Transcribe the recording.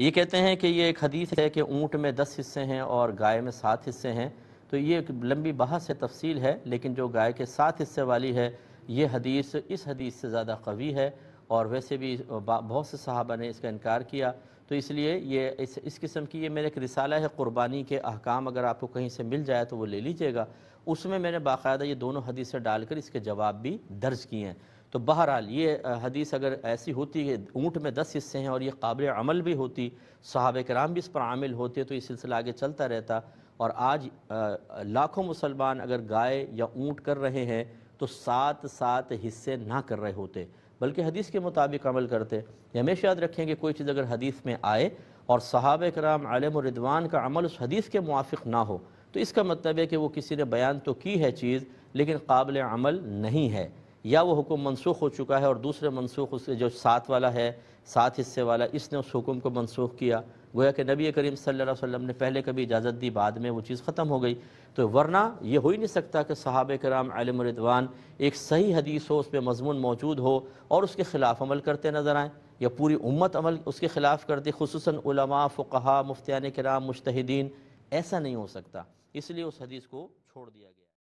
ये कहते हैं कि ये एक हदीस है कि ऊँट में दस हिस्से हैं और गाय में सात हिस्से हैं तो ये एक लंबी बहस से तफसील है लेकिन जो गाय के सात हिस्से वाली है ये हदीस इस हदीस से ज़्यादा कवी है और वैसे भी बहुत से साहबा ने इसका इनकार किया तो इसलिए ये इस इस किस्म की ये मेरे एक रिसाला है क़ुरबानी के अहकाम अगर आपको कहीं से मिल जाए तो वो ले लीजिएगा उसमें मैंने बाकायदा ये दोनों हदीसें डालकर इसके जवाब भी दर्ज किए हैं तो बहरहाल ये हदीस अगर ऐसी होती है ऊँट में दस हिस्से हैं और ये काबिल अमल भी होती सहाब कराम भी इस पर आमिल होते तो ये सिलसिला आगे चलता रहता और आज लाखों मुसलमान अगर गाय या ऊँट कर रहे हैं तो सात सात हिस्से ना कर रहे होते बल्कि हदीस के मुताबिक अमल करते हमेशा याद रखें कि कोई चीज़ अगर हदीस में आए और सहाब कराम आलम रिदवान का अमल उस हदीस के मुआफ़ ना हो तो इसका मतलब है कि वो किसी ने बयान तो की है चीज़ लेकिन काबिल अमल नहीं है या वो हुक्म मनसूख हो चुका है और दूसरे मनसूख उससे जो सात वाला है सात हिस्से वाला इसने उस हुक्म को मनसूख किया गोया कि नबी करीम सल्लल्लाहु अलैहि वसल्लम ने पहले कभी इजाज़त दी बाद में वो चीज़ ख़त्म हो गई तो वरना ये हो ही नहीं सकता कि सहाब कराम आलमरिदवान एक सही हदीस हो उस पर मजमून मौजूद हो और उसके ख़िलाफ़ अमल करते नज़र आएँ या पूरी उम्मत अमल उसके ख़िलाफ़ करती खसूस फ़ुकहा मुफ्तान कराम मुश्तिन ऐसा नहीं हो सकता इसलिए उस हदीस को छोड़ दिया गया